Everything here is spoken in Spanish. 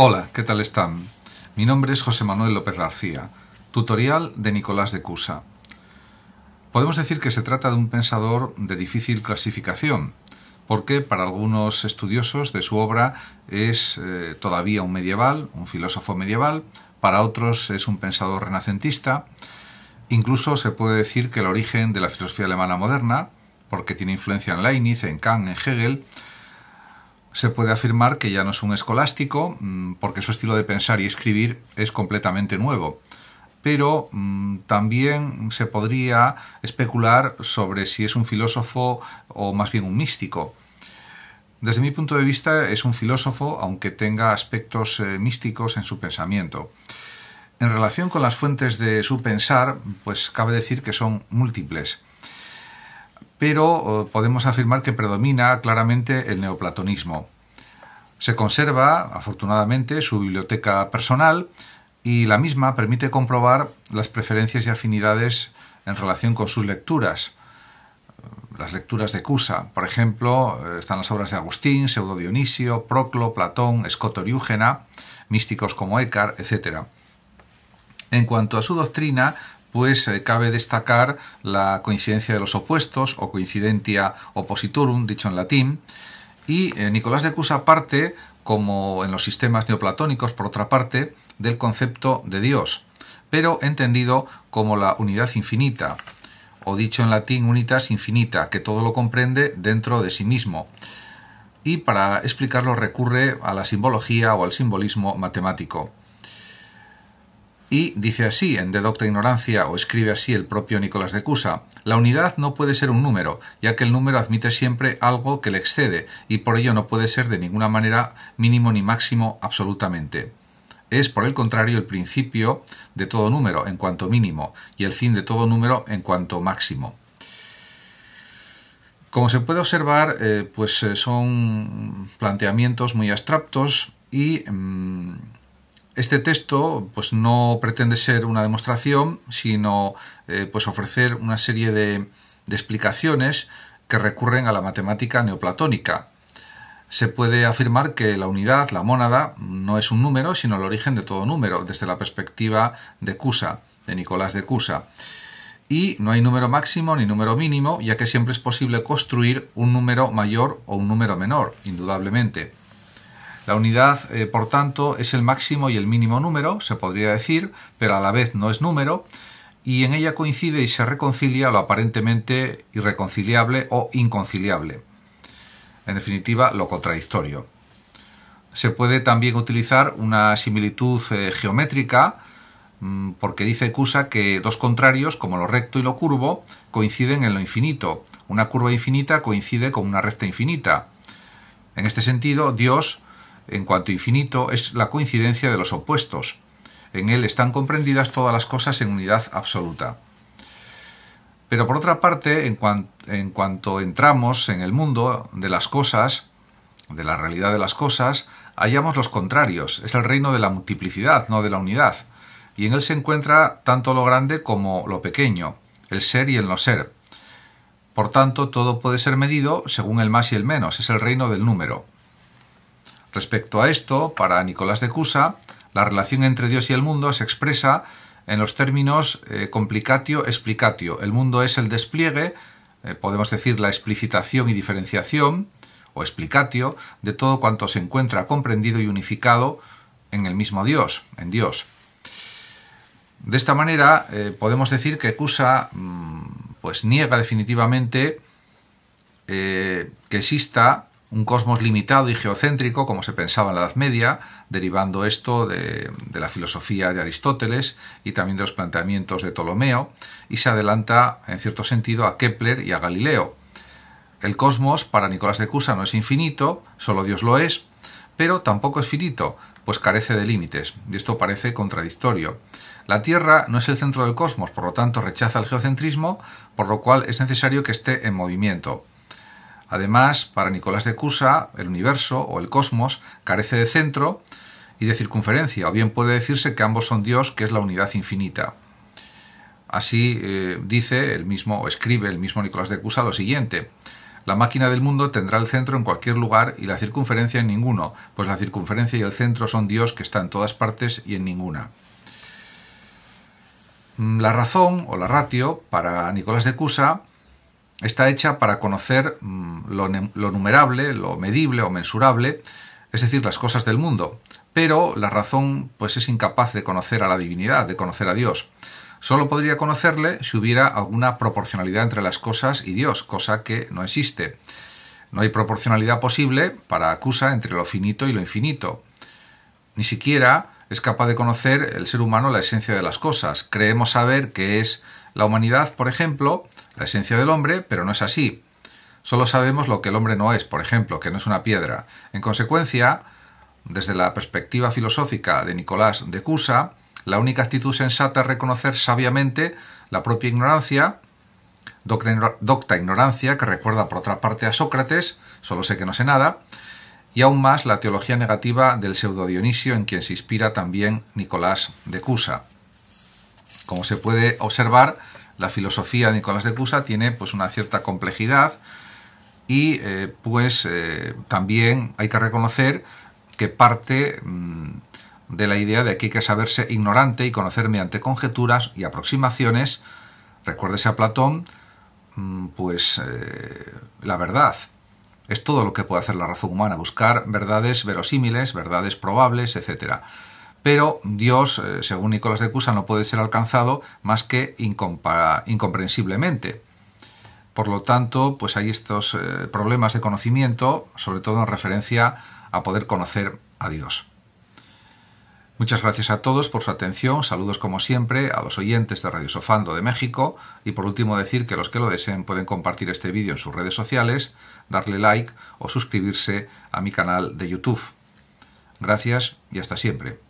Hola, ¿qué tal están? Mi nombre es José Manuel López García, tutorial de Nicolás de Cusa. Podemos decir que se trata de un pensador de difícil clasificación, porque para algunos estudiosos de su obra es eh, todavía un medieval, un filósofo medieval, para otros es un pensador renacentista, incluso se puede decir que el origen de la filosofía alemana moderna, porque tiene influencia en Leibniz, en Kant, en Hegel, se puede afirmar que ya no es un escolástico, mm, porque su estilo de pensar y escribir es completamente nuevo. Pero mm, también se podría especular sobre si es un filósofo o más bien un místico. Desde mi punto de vista es un filósofo, aunque tenga aspectos eh, místicos en su pensamiento. En relación con las fuentes de su pensar, pues cabe decir que son múltiples pero eh, podemos afirmar que predomina claramente el neoplatonismo. Se conserva, afortunadamente, su biblioteca personal y la misma permite comprobar las preferencias y afinidades en relación con sus lecturas. Las lecturas de Cusa, por ejemplo, eh, están las obras de Agustín, Pseudo Dionisio, Proclo, Platón, Escoto místicos como Écar, etc. En cuanto a su doctrina, pues eh, cabe destacar la coincidencia de los opuestos o coincidentia oppositorum, dicho en latín, y eh, Nicolás de Cusa parte, como en los sistemas neoplatónicos, por otra parte, del concepto de Dios, pero entendido como la unidad infinita, o dicho en latín unitas infinita, que todo lo comprende dentro de sí mismo. Y para explicarlo recurre a la simbología o al simbolismo matemático. Y dice así, en De Docta Ignorancia, o escribe así el propio Nicolás de Cusa, la unidad no puede ser un número, ya que el número admite siempre algo que le excede, y por ello no puede ser de ninguna manera mínimo ni máximo absolutamente. Es, por el contrario, el principio de todo número en cuanto mínimo, y el fin de todo número en cuanto máximo. Como se puede observar, eh, pues eh, son planteamientos muy abstractos y... Mm, este texto pues, no pretende ser una demostración, sino eh, pues, ofrecer una serie de, de explicaciones que recurren a la matemática neoplatónica. Se puede afirmar que la unidad, la mónada, no es un número, sino el origen de todo número, desde la perspectiva de Cusa, de Nicolás de Cusa. Y no hay número máximo ni número mínimo, ya que siempre es posible construir un número mayor o un número menor, indudablemente. La unidad, eh, por tanto, es el máximo y el mínimo número, se podría decir, pero a la vez no es número, y en ella coincide y se reconcilia lo aparentemente irreconciliable o inconciliable. En definitiva, lo contradictorio. Se puede también utilizar una similitud eh, geométrica, mm, porque dice Cusa que dos contrarios, como lo recto y lo curvo, coinciden en lo infinito. Una curva infinita coincide con una recta infinita. En este sentido, Dios en cuanto infinito, es la coincidencia de los opuestos. En él están comprendidas todas las cosas en unidad absoluta. Pero por otra parte, en, cuanto entramos en el mundo de las cosas, de la realidad de las cosas, hallamos los contrarios. Es el reino de la multiplicidad, no de la unidad. Y en él se encuentra tanto lo grande como lo pequeño, el ser y el no ser. Por tanto, todo puede ser medido según el más y el menos. Es el reino del número. Respecto a esto, para Nicolás de Cusa, la relación entre Dios y el mundo se expresa en los términos eh, complicatio explicatio. El mundo es el despliegue, eh, podemos decir la explicitación y diferenciación, o explicatio, de todo cuanto se encuentra comprendido y unificado en el mismo Dios, en Dios. De esta manera eh, podemos decir que Cusa mm, pues niega definitivamente que exista un cosmos limitado y geocéntrico, como se pensaba en la Edad Media, derivando esto de, la filosofía de Aristóteles y también de los planteamientos de Ptolomeo, y se adelanta, en cierto sentido, a Kepler y a Galileo. El cosmos, para Nicolás de Cusa, no es infinito, solo Dios lo es, pero tampoco es finito, pues carece de límites, y esto parece contradictorio. La Tierra no es el centro del cosmos, por lo tanto rechaza el geocentrismo, por lo cual es necesario que esté en movimiento. Además, para Nicolás de Cusa, el universo o el cosmos carece de centro y de circunferencia, o bien puede decirse que ambos son Dios, que es la unidad infinita. Así eh, dice el mismo, o escribe el mismo Nicolás de Cusa lo siguiente. La máquina del mundo tendrá el centro en cualquier lugar y la circunferencia en ninguno, pues la circunferencia y el centro son Dios que está en todas partes y en ninguna. Mm, la razón o la ratio para Nicolás de Cusa está hecha para conocer mm, lo, numerable, lo medible o mensurable, es decir, las cosas del mundo. Pero la razón pues es incapaz de conocer a la divinidad, de conocer a Dios. Solo podría conocerle si hubiera alguna proporcionalidad entre las cosas y Dios, cosa que no existe. No hay proporcionalidad posible para acusa entre lo finito y lo infinito. Ni siquiera es capaz de conocer el ser humano la esencia de las cosas. Creemos saber que es la humanidad, por ejemplo, la esencia del hombre, pero no es así. Solo sabemos lo que el hombre no es, por ejemplo, que no es una piedra. En consecuencia, desde la perspectiva filosófica de Nicolás de Cusa, la única actitud sensata es reconocer sabiamente la propia ignorancia, docta ignorancia que recuerda por otra parte a Sócrates, solo sé que no sé nada, y aún más la teología negativa del pseudo Dionisio en quien se inspira también Nicolás de Cusa. Como se puede observar, la filosofía de Nicolás de Cusa tiene pues una cierta complejidad y eh, pues eh, también hay que reconocer que parte mm, de la idea de que hay que saberse ignorante y conocer mediante conjeturas y aproximaciones, recuérdese a Platón, mm, pues eh, la verdad. Es todo lo que puede hacer la razón humana, buscar verdades verosímiles, verdades probables, etc. Pero Dios, eh, según Nicolás de Cusa, no puede ser alcanzado más que incomprensiblemente. Por lo tanto, pues hay estos eh, problemas de conocimiento, sobre todo en referencia a poder conocer a Dios. Muchas gracias a todos por su atención, saludos como siempre a los oyentes de Radio Sofando de México y por último decir que los que lo deseen pueden compartir este vídeo en sus redes sociales, darle like o suscribirse a mi canal de YouTube. Gracias y hasta siempre.